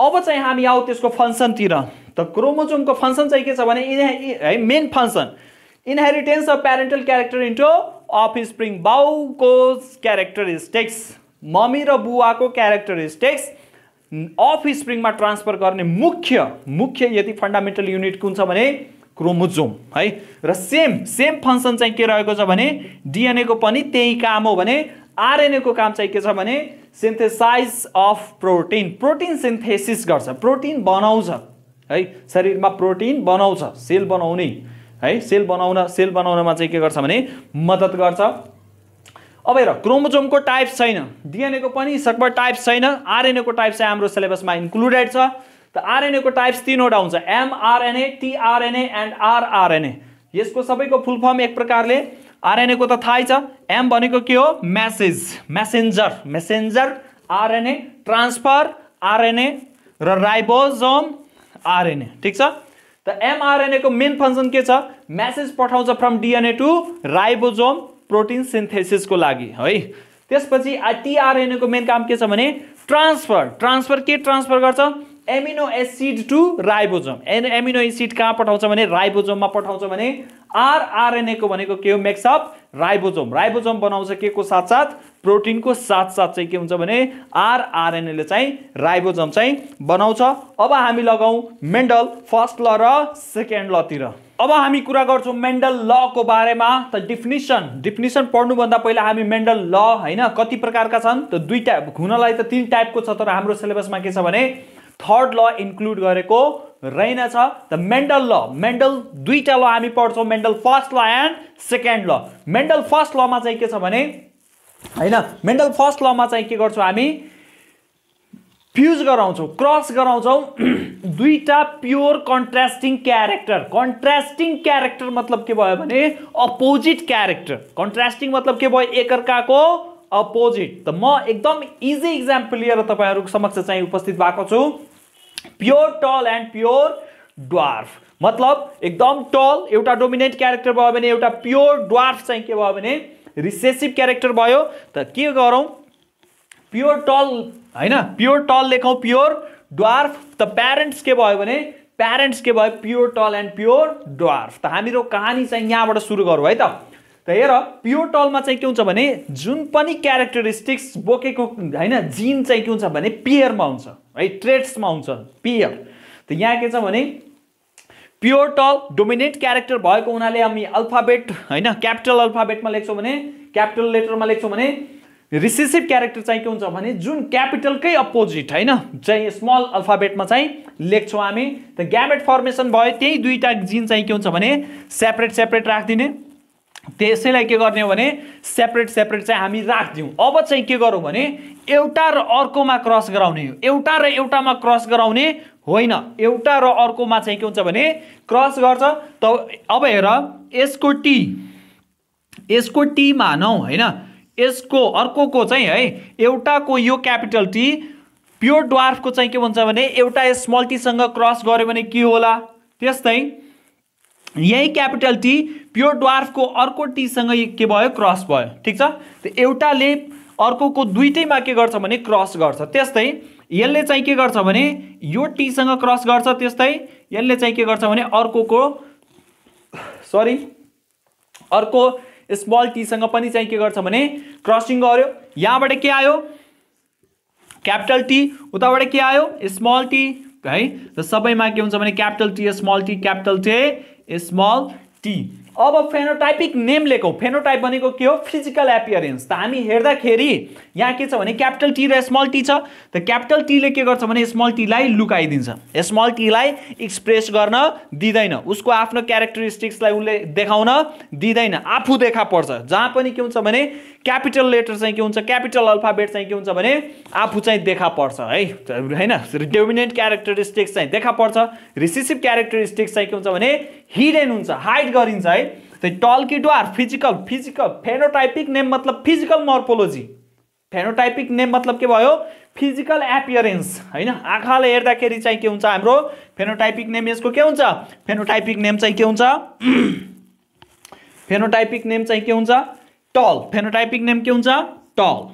अब चाहिँ हामी आऊ त्यसको फङ्सनतिर त क्रोमोजोमको फङ्सन चाहिँ के छ भने है main function inheritance of parental character into offspring बाउको क्यारेक्टरिस्टिक्स मम्मी र बुवाको क्यारेक्टरिस्टिक्स अफ स्प्रिङमा ट्रान्सफर गर्ने मुख्य मुख्य यदि फन्डामेन्टल युनिट कुन छ भने क्रोमोजोम है र सेम सेम फङ्सन चाहिँ के रहेको छ भने डिएनएको पनि त्यही काम हो भने आरएनएको काम चाहिँ के छ भने synthesize of protein protein synthesis गर्छ प्रोटिन बनाउँछ है शरीरमा प्रोटिन बनाउँछ सेल बनाउने है सेल बनाउन सेल बनाउनमा चाहिँ के गर्छ भने मद्दत गर्छ अब हेर क्रोमोजोमको टाइप छैन डिएनएको पनि सकभर टाइप छैन आरएनएको टाइप चाहिँ हाम्रो सिलेबसमा इन्क्लुडेड छ त आरएनएको टाइप्स तिनवटा हुन्छ एमआरएनए टिआरएनए एन्ड आरआरएनए यसको सबैको फुल फर्म एक प्रकारले आरएनएको त थाहै छ एम भनेको के हो message messenger messenger RNA transfer RNA र राइबोजोम आरएनए ठिक छ त को मेन फङ्सन के छ म्यासेज पठाउँछ from DNA to ribosome protein सिन्थेसिसको लागि है त्यसपछि को मेन काम के छ भने ट्रान्सफर ट्रान्सफर के ट्रान्सफर गर्छ amino acid to ribosome an amino acid कहाँ पठाउँछ भने राइबोजोममा पठाउँछ भने आरआरएनए को भनेको के हो मेक्सअप राइबोजोम राइबोजोम बनाउँछ के को साथसाथ प्रोटिनको साथसाथ चाहिँ के हुन्छ भने आरआरएनएले चाहिँ राइबोजोम चाहिँ बनाउँछ अब हामी लगाउँ मेन्डल फर्स्ट ल र सेकेन्ड लतिर अब हामी कुरा गर्छौँ मेन्डल लको बारेमा त डिफिनिसन डिफिनिसन पढ्नुभन्दा पहिला हामी मेन्डल ल होइन कति प्रकारका छन् त दुई टाइप हुनलाई त तिन टाइपको छ तर हाम्रो सिलेबसमा के छ भने थर्ड ल इन्क्लुड गरेको रहेनछ द मेन्डल ल मेन्डल दुईवटा ल हामी पढ्छौँ Mendel first law and second law Mendel first लमा चाहिँ के छ भने होइन मेन्डल फर्स्ट लमा चाहिँ के गर्छौँ हामी फ्युज गराउँछौँ क्रस गराउँछौँ [CLEARS THROAT] दुईटा pure contrasting character contrasting character मतलब के भयो भने अपोजिट क्यारेक्टर कन्ट्रास्टिङ मतलब के भयो एकअर्काको अपोजिट त म एकदम इजी इक्जाम्पल लिएर तपाईँहरू समक्ष चाहिँ उपस्थित भएको छु प्योर टल एन्ड प्योर ड्वार्फ मतलब एकदम टल एउटा डोमिनेन्ट क्यारेक्टर भयो भने एउटा प्योर ड्वार्फ चाहिँ के भयो भने रिसेसिभ क्यारेक्टर भयो त के गरौँ प्योर टल होइन प्योर टल लेखौँ प्योर ड्वार्फ त प्यारेन्ट्स के भयो भने प्यारेन्ट्स के भयो प्योर टल एन्ड प्योर ड्वार्फ त हामीहरू कहानी चाहिँ यहाँबाट सुरु गरौँ है त त हेर प्योर टलमा चाहिँ के हुन्छ भने जुन पनि क्यारेक्टरिस्टिक्स बोकेको होइन जिन चाहिँ के हुन्छ भने पियरमा हुन्छ है ट्रेड्समा आउँछ पियर त यहाँ के छ भने प्योर टल डोमिनेन्ट क्यारेक्टर भएको हुनाले हामी अल्फाबेट होइन क्यापिटल अल्फाबेटमा लेख्छौँ भने क्यापिटल लेटरमा लेख्छौँ भने रिसेसिभ क्यारेक्टर चाहिँ के हुन्छ भने जुन क्यापिटलकै अपोजिट होइन चाहिँ स्मल अल्फाबेटमा चाहिँ लेख्छौँ हामी त ग्यामेट फर्मेसन भयो त्यही दुईवटा जिन चाहिँ के हुन्छ भने सेपरेट सेपरेट राखिदिने त्यसैलाई के गर्ने हो भने सेपरेट सेपरेट चाहिँ हामी राखिदिउँ अब चाहिँ के गरौँ भने एउटा र अर्कोमा क्रस गराउने हो एउटा र एउटामा क्रस गराउने होइन एउटा र अर्कोमा चाहिँ के हुन्छ भने क्रस गर्छ त अब हेर यसको टी यसको टी मानौ होइन यसको अर्कोको चाहिँ है एउटाको यो क्यापिटल टी प्योर ड्वार्फको चाहिँ के भन्छ भने एउटा स्मल टीसँग क्रस गऱ्यो भने के होला त्यस्तै यही क्यापिटल टी प्योर ड्वार्फको अर्को टीसँग के भयो क्रस भयो ठिक छ त्यो एउटाले अर्कोको दुइटैमा के गर्छ भने क्रस गर्छ त्यस्तै यसले चाहिँ के गर्छ भने यो टीसँग क्रस गर्छ त्यस्तै यसले चाहिँ के गर्छ भने अर्कोको सरी अर्को स्मल टीसँग पनि चाहिँ के गर्छ भने क्रसिङ गर्यो यहाँबाट के आयो क्यापिटल टी उताबाट के आयो स्मल टी है र सबैमा के हुन्छ भने capital T small T capital T a small t अब फेनोटाइपिक नेम लिएको फेनोटाइप भनेको के हो फिजिकल एपियरेन्स त हामी हेर्दाखेरि यहाँ के छ भने क्यापिटल टी र स्मल टी छ त क्यापिटल टीले के गर्छ भने स्मल टीलाई लुकाइदिन्छ स्मल टीलाई एक्सप्रेस गर्न दिँदैन उसको आफ्नो क्यारेक्टरिस्टिक्सलाई उसले देखाउन दिँदैन आफू देखा पर्छ जहाँ पनि के हुन्छ भने क्यापिटल लेटर चाहिँ के हुन्छ क्यापिटल अल्फाबेट चाहिँ के हुन्छ भने आफू चाहिँ देखा पर्छ है होइन डोमिनेन्ट क्यारेक्टरिस्टिक्स चाहिँ देखा पर्छ रिसेसिभ क्यारेक्टरिस्टिक्स चाहिँ के हुन्छ भने हिडेन हुन्छ हाइड गरिन्छ है चाहिँ टॉल की फिजिकल फिजिकल फेनोटाइपिक नेम मतलब फिजिकल मर्पोलोजी फेनोटाइपिक नेम मतलब के भयो फिजिकल एपियरेन्स होइन आँखाले हेर्दाखेरि चाहिँ के हुन्छ हाम्रो फेनोटाइपिक नेम यसको के हुन्छ फेनोटाइपिक नेम चाहिँ के हुन्छ फेनोटाइपिक [CLEARS THROAT] नेम चाहिँ के हुन्छ टल फेनोटाइपिक नेम के हुन्छ टल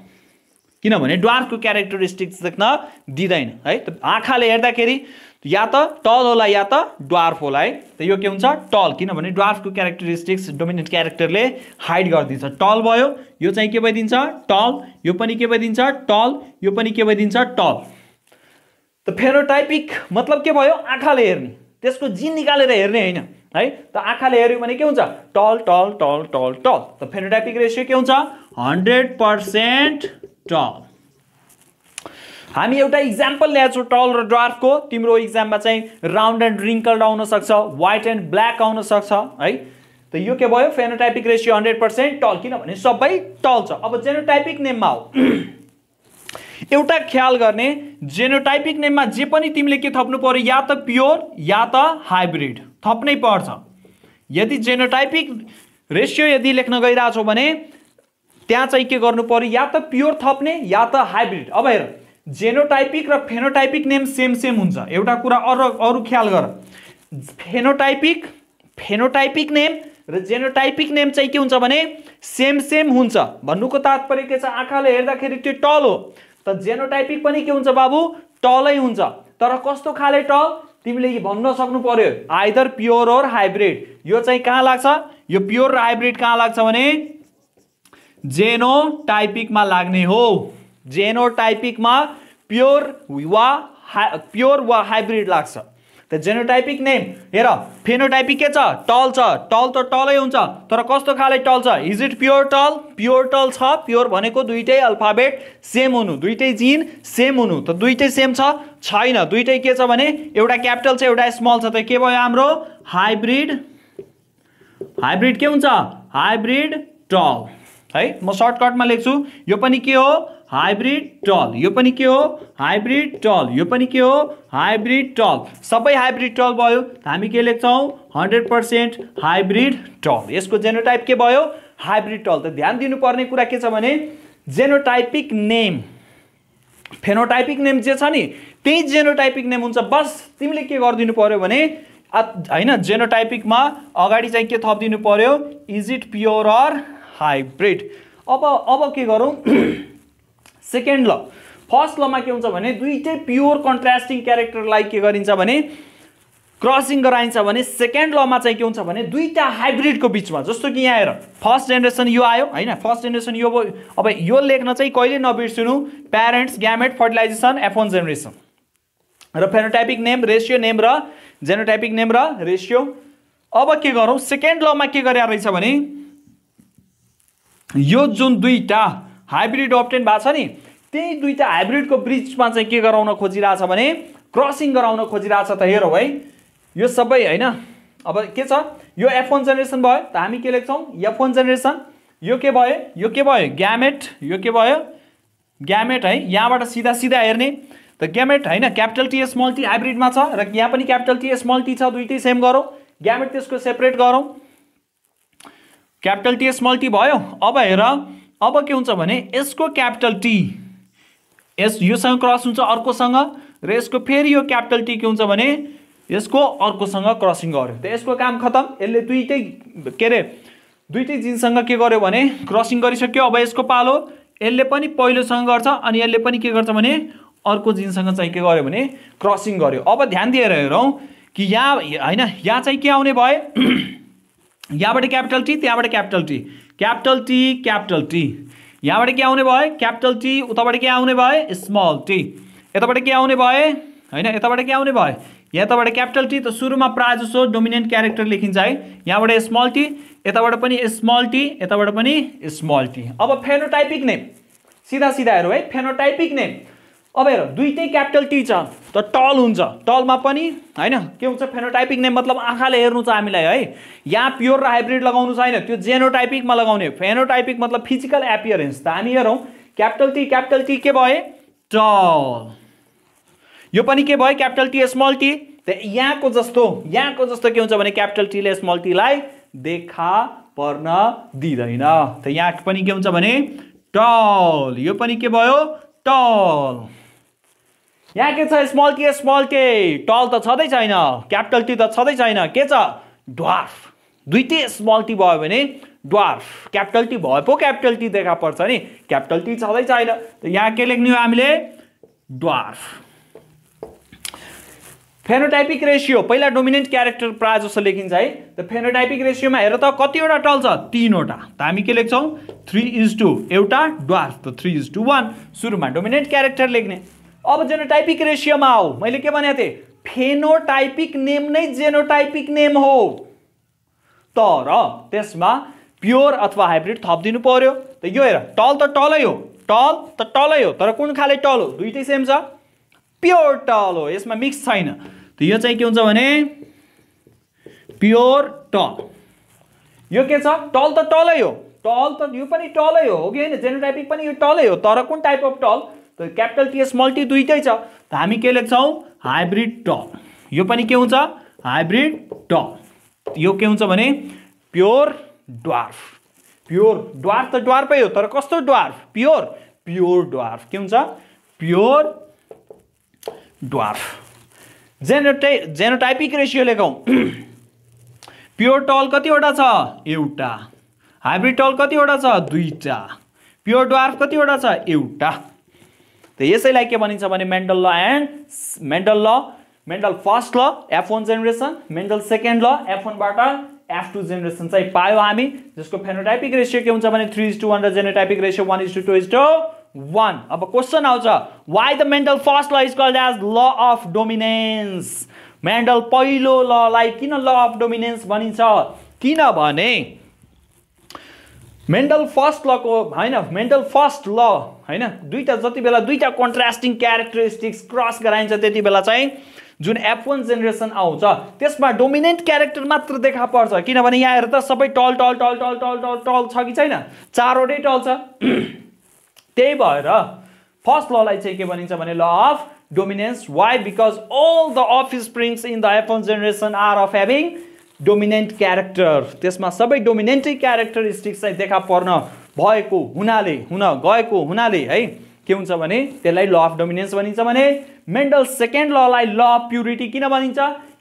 किनभने डुवार्फको क्यारेक्टरिस्टिक्स देख्न दिँदैन है आँखाले हेर्दाखेरि या त टल होला या त ड्वार्फ होला है त यो के हुन्छ टल किनभने ड्वार्फको क्यारेक्टरिस्टिक्स डोमिनेन्ट क्यारेक्टरले हाइड गरिदिन्छ टल भयो यो चाहिँ के भइदिन्छ टल यो पनि के भइदिन्छ टल यो पनि के भइदिन्छ टल त फेनोटाइपिक मतलब के भयो आँखाले हेर्ने त्यसको जिन निकालेर हेर्ने होइन है त आँखाले हेऱ्यो भने के हुन्छ टल टल टल टल टल त फेनोटाइपिक रेसियो के हुन्छ हन्ड्रेड पर्सेन्ट टल हामी एउटा इक्जाम्पल ल्याएको छौँ टल र ड्वार्फको तिम्रो इक्जाममा चाहिँ राउन्ड एन्ड रिङ्कल्ड आउनसक्छ वाइट एन्ड ब्ल्याक आउनसक्छ है त यो के भयो फेनोटाइपिक रेसियो हन्ड्रेड पर्सेन्ट टल किनभने सबै टल छ अब जेनोटाइपिक नेममा हो एउटा ख्याल गर्ने जेनोटाइपिक नेममा जे पनि तिमीले के थप्नु पऱ्यो या त प्योर या त हाइब्रिड थप्नै पर्छ यदि जेनोटाइपिक रेसियो यदि लेख्न गइरहेछौ भने त्यहाँ चाहिँ के गर्नु पऱ्यो या त प्योर थप्ने या त हाइब्रिड अब हेर जेनोटाइपिक र फेनोटाइपिक नेम सेम सेम हुन्छ एउटा कुरा अरू अरू ख्याल गर फेनोटाइपिक फेनोटाइपिक नेम र जेनोटाइपिक नेम चाहिँ के हुन्छ भने सेम सेम हुन्छ भन्नुको तात्पर्य के छ आँखाले हेर्दाखेरि त्यो टल हो त जेनोटाइपिक पनि के हुन्छ बाबु टलै हुन्छ तर कस्तो खाले टल तिमीले भन्न सक्नु पर्यो आइदर प्योर ओर हाइब्रिड यो चाहिँ कहाँ लाग्छ यो प्योर र हाइब्रिड कहाँ लाग्छ भने जेनोटाइपिकमा लाग्ने हो जेनोटाइपिकमा प्योर वा हा प्योर वा हाइब्रिड लाग्छ त जेनोटाइपिक नेम हेर फेनोटाइपिक के छ टल छ टल त टलै हुन्छ तर कस्तो खाले टल छ is it pure tall pure tall छ प्योर भनेको दुइटै अल्फाबेट सेम हुनु दुइटै जिन सेम हुनु त दुइटै सेम छ छैन दुइटै के छ भने एउटा क्यापिटल छ एउटा स्मल छ त के भयो हाम्रो हाइब्रिड हाइब्रिड के हुन्छ हाइब्रिड टल है म सर्टकटमा लेख्छु यो पनि के हो हाइब्रिड टल यो पनि के हो हाइब्रिड टल यो पनि के हो हाइब्रिड टल सबै हाइब्रिड टल भयो हामी के लेख्छौँ हन्ड्रेड पर्सेन्ट हाइब्रिड टल यसको जेनोटाइप के भयो हाइब्रिड टल त ध्यान दिनुपर्ने कुरा के छ भने जेनोटाइपिक नेम फेनोटाइपिक नेम जे छ नि त्यही जेनोटाइपिक नेम हुन्छ बस तिमीले के गरिदिनु पऱ्यो भने होइन जेनोटाइपिकमा अगाडि चाहिँ के थपिदिनु पऱ्यो is it pure or hybrid अब अब के गरौँ सेकेन्ड ल फर्स्ट लमा के हुन्छ भने दुइटै प्योर कन्ट्रास्टिङ क्यारेक्टरलाई के गरिन्छ भने क्रसिङ गराइन्छ भने सेकेन्ड लमा चाहिँ के हुन्छ भने दुईवटा हाइब्रिडको बिचमा जस्तो कि यहाँ हेर फर्स्ट जेनेरेसन यो आयो होइन फर्स्ट जेनेरेसन यो अब यो लेख्न चाहिँ कहिले नबिर्सिनु parents gamete fertilization F one generation र फेनोटाइपिक नेम रेसियो नेम र जेनोटाइपिक नेम र रेसियो अब के गरौँ सेकेन्ड लमा के गरेर भने यो जुन दुईवटा हाइब्रिड अप्टेन भएको छ नि त्यही दुईवटा हाइब्रिडको ब्रिजमा चाहिँ के गराउन खोजिरहेछ भने क्रसिङ गराउन खोजिरहेछ त हेरौँ है यो सबै होइन अब के छ यो एफ वान जेनेरेसन भयो त हामी के लेख्छौँ एफ वान जेनेरेसन यो के भयो यो के भयो ग्यामेट यो के भयो ग्यामेट है यहाँबाट सिधा सिधा हेर्ने त ग्यामेट होइन क्यापिटल टी स्मल टी हाइब्रिडमा छ र यहाँ पनि क्यापिटल टी स्मल टी छ दुइटै सेम गरौँ ग्यामेट त्यसको सेपरेट गरौँ क्यापिटल टी स्मल टी भयो अब हेर अब के हुन्छ भने यसको क्यापिटल टी यस योसँग क्रस हुन्छ अर्कोसँग र यसको फेरि यो क्यापिटल टी के हुन्छ भने यसको अर्कोसँग क्रसिङ गर्यो त यसको काम खतम यसले दुइटै के अरे दुइटै जिनसँग के गर्यो भने क्रसिङ गरिसक्यो अब यसको पालो यसले पनि पहिलोसँग गर्छ अनि यसले पनि के गर्छ भने अर्को जिनसँग चाहिँ के गर्यो भने क्रसिङ गर्यो अब ध्यान दिएर हेरौँ कि यहाँ होइन यहाँ चाहिँ के आउने भयो [CLEARS THROAT] यहाँबाट क्यापिटल टी त्यहाँबाट capital T capital T capital T यहाँबाट के आउने भयो क्यापिटल टी उताबाट के आउने भयो स्मल टी यताबाट के आउने भयो होइन यताबाट के आउने भयो यताबाट क्यापिटल टी त सुरुमा प्रायःजसो डोमिनेन्ट क्यारेक्टर लेखिन्छ है यहाँबाट स्मल टी यताबाट पनि स्मल टी यताबाट पनि स्मल टी अब फेनोटाइपिक नेम सिधा सिधा हेरौँ है फेनोटाइपिक नेम अब हेर दुइटै क्यापिटल टी छ त टल हुन्छ टलमा पनि होइन के हुन्छ फेनोटाइपिक नै मतलब आँखाले हेर्नु छ हामीलाई है यहाँ प्योर र हाइब्रिड लगाउनु छैन त्यो जेनोटाइपिकमा लगाउने फेनोटाइपिक मतलब फिजिकल एपियरेन्स त हामी हेरौँ क्यापिटल टी क्यापिटल टी के भए टल यो पनि के भयो क्यापिटल टी स्मल टी त यहाँको जस्तो यहाँको जस्तो के हुन्छ भने क्यापिटल टीले स्मल टीलाई देखा पर्न दिँदैन त यहाँ पनि के हुन्छ भने टल यो पनि के भयो टल यहाँ के छ स्मल के स्मल के टल त छँदै छैन क्यापिटल टी त छँदै छैन के छ ड्वार्फ दुइटै स्मल टी भयो भने ड्वार्फ क्यापिटल टी भयो पो क्यापिटल टी देखा पर्छ नि क्यापिटल टी छँदै छैन यहाँ के लेख्ने हो हामीले ड्वार्फ फेनोटाइपिक रेसियो पहिला डोमिनेन्ट क्यारेक्टर प्रायः जस्तो लेखिन्छ है त फेनोटाइपिक रेसियोमा हेर त कतिवटा टल छ तिनवटा त हामी के लेख्छौँ थ्री इज टू एउटा ड्वार्फ त थ्री इज टू वान सुरुमा डोमिनेन्ट क्यारेक्टर लेख्ने अब जेनोटाइपिक रेसियोमा आऊ मैले के भनेको थिएँ फेनोटाइपिक नेम नै जेनोटाइपिक नेम हो तर त्यसमा प्योर अथवा हाइब्रिड थपिदिनु पर्यो त यो हेर टल त टलै हो टल त टलै हो तर कुन खाले टल हो दुइटै सेम छ प्योर टल हो यसमा मिक्स छैन त यो चाहिँ के हुन्छ भने प्योर टल यो के छ टल त टलै हो टल त यो पनि टलै हो कि होइन जेनोटाइपिक पनि यो टलै हो तर कुन टाइप अफ टल त क्यापिटल टिएस मल्टी दुइटै छ त हामी के लेख्छौँ हाइब्रिड ट यो पनि के हुन्छ हाइब्रिड ट यो के हुन्छ भने प्योर ड्वार्फ प्योर ड्वार्फ त ड्वार्फै हो तर कस्तो ड्वार्फ प्योर प्योर ड्वार्फ के हुन्छ pure dwarf genotype genotypic ratio लेखौँ प्योर [CLEARS THROAT] टल कतिवटा छ एउटा हाइब्रिड टल कतिवटा छ दुईवटा प्योर ड्वार्फ कतिवटा छ एउटा त यसैलाई के भनिन्छ भने Mendel law and Mendel law Mendel first law F one generation Mendel second law F वानबाट एफ टू जेनेरेसन चाहिँ पायो हामी जसको फेनोटाइपिक रेसियो के हुन्छ भने थ्री इज टू वान र genotypic ratio one is to two two two to one question आउँछ why the Mendel first law is called as law of dominance Mendel पहिलो ललाई किन ल अफ डोमिनेन्स भनिन्छ किनभने मेन्टल फर्स्ट लको होइन mental first law होइन दुईवटा जति बेला दुईवटा कन्ट्रास्टिङ क्यारेक्टरिस्टिक्स क्रस गराइन्छ त्यति बेला चाहिँ जुन एफ वान जेनेरेसन आउँछ त्यसमा डोमिनेन्ट क्यारेक्टर मात्र देखा पर्छ किनभने यहाँ हेर त सबै टल टल टल टल टल टल टल छ कि छैन चारवटै टल छ [CLEARS THROAT] त्यही भएर फर्स्ट ललाई चाहिँ के भनिन्छ भने law of dominance why because all the offsprings in the F one generation are of having dominant character त्यसमा सबै डोमिनेन्टै क्यारेक्टरिस्टिक्स चाहिँ देखा पर्न भएको हुनाले हुन गएको हुनाले है के हुन्छ भने त्यसलाई ल अफ डोमिनेन्स भनिन्छ भने मेन्डल सेकेन्ड ललाई ल अफ प्युरिटी किन भनिन्छ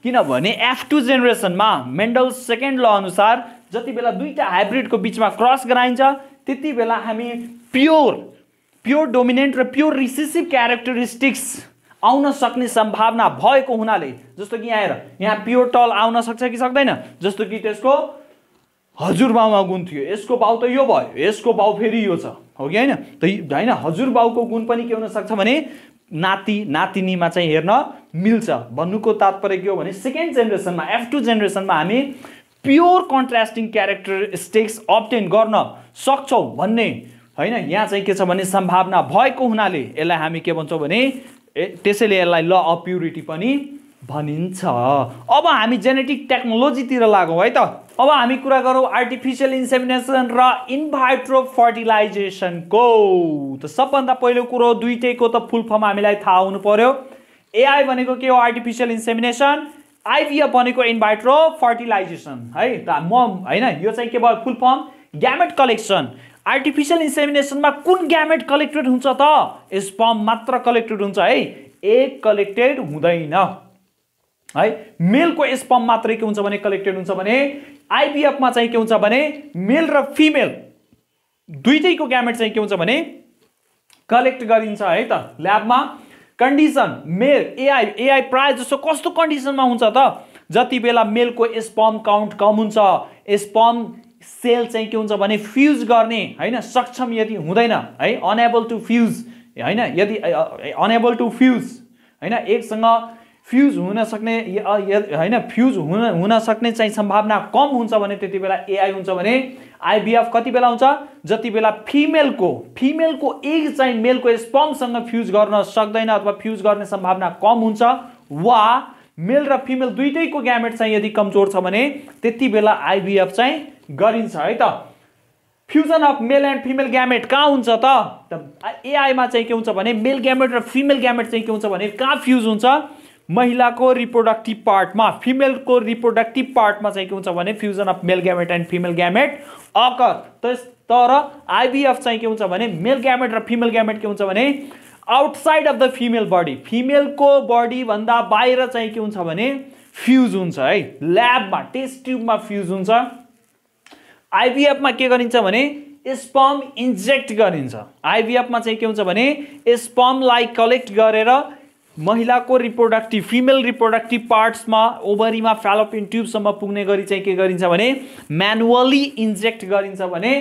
किनभने एफ टू जेनेरेसनमा मेन्डल सेकेन्ड ल अनुसार जति बेला दुईवटा हाइब्रिडको बिचमा क्रस गराइन्छ त्यति बेला हामी प्योर प्योर डोमिनेन्ट र प्योर रिसेसिभ क्यारेक्टरिस्टिक्स आउन सक्ने सम्भावना भएको हुनाले जस्तो कि यहाँ हेर यहाँ प्योर टल आउन सक्छ कि सक्दैन जस्तो कि त्यसको हजुरबाउमा गुण थियो यसको बाउ त यो भयो यसको बाउ फेरि यो छ हो कि होइन त होइन हजुरबाउको गुण पनि के हुनसक्छ भने नाति नातिनीमा चाहिँ हेर्न मिल्छ भन्नुको तात्पर्य के हो भने सेकेन्ड जेनेरेसनमा एफ टू जेनेरेसनमा हामी प्योर कन्ट्रास्टिङ क्यारेक्टरिस्टिक्स अप्टेन गर्न सक्छौँ भन्ने होइन यहाँ चाहिँ के छ भने सम्भावना भएको हुनाले यसलाई हामी के भन्छौँ भने त्यसैले यसलाई ल अप्युरिटी पनि भनिन्छ अब हामी जेनेटिक टेक्नोलोजीतिर लागौँ है त अब हामी कुरा गरौँ आर्टिफिसियल इन्सेमिनेसन र इन्भाइट्रो फर्टिलाइजेसनको त सबभन्दा पहिलो कुरो दुइटैको त फुल फर्म हामीलाई थाहा हुनु पर्यो एआई भनेको के हो आर्टिफिसियल इन्सेमिनेसन आइभिएफ भनेको इन्भाइट्रो फर्टिलाइजेसन है त म होइन यो चाहिँ के भयो full form gamete collection artificial इन्सेमिनेसनमा कुन ग्यामेट कलेक्टेड हुन्छ त स्पम मात्र कलेक्टेड हुन्छ है एक कलेक्टेड हुँदैन है मेलको स्पम मात्रै के हुन्छ भने कलेक्टेड हुन्छ भने आइबिएफमा चाहिँ के हुन्छ भने मेल र फिमेल दुइटैको ग्यामेट चाहिँ के हुन्छ भने कलेक्ट गरिन्छ है त ल्याबमा कन्डिसन मेल एआई एआई प्राय जस्तो कस्तो कन्डिसनमा हुन्छ त जति बेला मेलको स्पम काउन्ट कम हुन्छ स्पम सेल चाहिँ के हुन्छ भने फ्युज गर्ने होइन सक्षम यदि हुँदैन है अनएबल टु फ्युज होइन यदि अनएबल टु फ्युज होइन एकसँग फ्युज हुन सक्ने होइन फ्युज हुन हुन सक्ने चाहिँ सम्भावना कम हुन्छ भने त्यति बेला एआई हुन्छ भने आइबिएफ कति बेला हुन्छ जति बेला फिमेलको फिमेलको एक चाहिँ मेलको स्पमसँग फ्युज गर्न सक्दैन अथवा फ्युज गर्ने सम्भावना कम हुन्छ वा मेल र फिमेल दुइटैको ग्यामेट चाहिँ यदि कमजोर छ भने त्यति बेला आइबिएफ चाहिँ गरिन्छ है त fusion of male and female gamete कहाँ हुन्छ त एआईमा चाहिँ के हुन्छ भने मेल ग्यामेट र फिमेल ग्यामेट चाहिँ के हुन्छ भने कहाँ फ्युज हुन्छ महिलाको रिप्रोडक्टिभ पार्टमा फिमेलको रिप्रोडक्टिभ पार्टमा चाहिँ के हुन्छ भने fusion of male gamete and female gamete occur तर आइबिएफ चाहिँ के हुन्छ भने मेल ग्यामेट र फिमेल ग्यामेट के हुन्छ भने outside of the female body फिमेलको बडीभन्दा बाहिर चाहिँ के हुन्छ भने फ्युज हुन्छ है ल्याबमा टेस्ट ट्युबमा फ्युज हुन्छ आइबिएफमा के गरिन्छ भने स्पम इन्जेक्ट गरिन्छ आइबिएफमा चाहिँ के हुन्छ भने स्पमलाई कलेक्ट गरेर महिलाको रिप्रोडक्टिभ फिमेल रिप्रोडक्टिभ पार्ट्समा ओभरीमा फ्यालोपिन ट्युबसम्म पुग्ने गरी चाहिँ के गरिन्छ भने म्यानुअली इन्जेक्ट गरिन्छ भने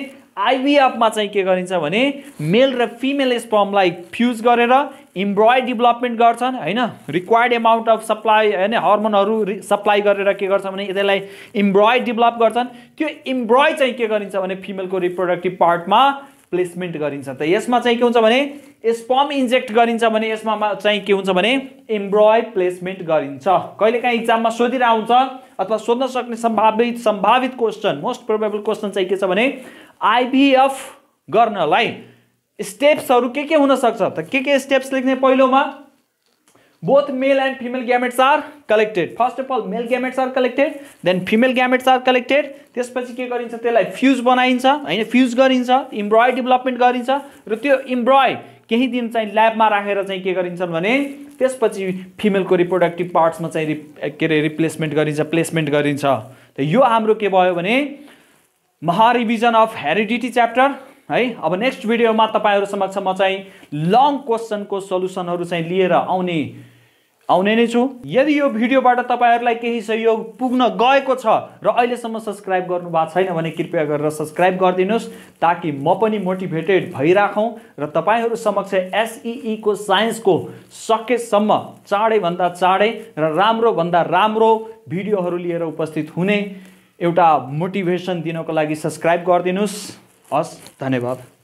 आइबिएफमा चाहिँ के गरिन्छ भने मेल र फिमेल स्पमलाई फ्युज गरेर इम्ब्रोय डेभलपमेन्ट गर्छन् होइन रिक्वायर्ड एमाउन्ट अफ सप्लाई होइन हर्मोनहरू सप्लाई गरेर के गर्छ भने यसलाई इम्ब्रोय डेभलप गर्छन् त्यो इम्ब्रोय चाहिँ के गरिन्छ भने फिमेलको रिप्रोडक्टिभ पार्टमा प्लेसमेन्ट गरिन्छ त यसमा चाहिँ के हुन्छ भने स्पर्म इन्जेक्ट गरिन्छ भने यसमा चाहिँ के हुन्छ भने इम्ब्रोइड प्लेसमेन्ट गरिन्छ कहिलेकाहीँ इक्जाममा सोधिरहन्छ हुन्छ अथवा सोध्न सक्ने सम्भावित सम्भावित क्वेसन मोस्ट प्रोबेबल क्वेसन चाहिँ के छ भने आइबिएफ गर्नलाई स्टेप्सहरू के के हुनसक्छ त के के स्टेप्स लेख्ने पहिलोमा both male and female gametes are collected first of all male gametes are collected then female gametes are collected त्यसपछि के गरिन्छ त्यसलाई फ्युज बनाइन्छ होइन फ्युज गरिन्छ इम्ब्रोय डेभलपमेन्ट गरिन्छ र त्यो इम्ब्रोय केही दिन चाहिँ ल्याबमा राखेर चाहिँ के गरिन्छन् भने त्यसपछि फिमेलको रिप्रोडक्टिभ पार्ट्समा चाहिँ रि के अरे रिप्लेसमेन्ट गरिन्छ प्लेसमेन्ट गरिन्छ त यो हाम्रो के भयो भने महारिभिजन अफ हेरिडिटी च्याप्टर है अब नेक्स्ट भिडियोमा तपाईँहरू समक्ष म चाहिँ लङ क्वेसनको सल्युसनहरू चाहिँ लिएर आउने आउने नै छु यदि यो भिडियोबाट तपाईँहरूलाई केही सहयोग पुग्न गएको छ र अहिलेसम्म सब्सक्राइब गर्नु भएको छैन भने कृपया गरेर सब्सक्राइब गरिदिनुहोस् ताकि म पनि मोटिभेटेड भइराखौँ र तपाईँहरू समक्ष एसइईको e e साइन्सको सकेसम्म चाँडैभन्दा चाँडै र राम्रोभन्दा राम्रो भिडियोहरू लिएर उपस्थित हुने एउटा मोटिभेसन दिनको लागि सब्सक्राइब गरिदिनुहोस् हस् धन्यवाद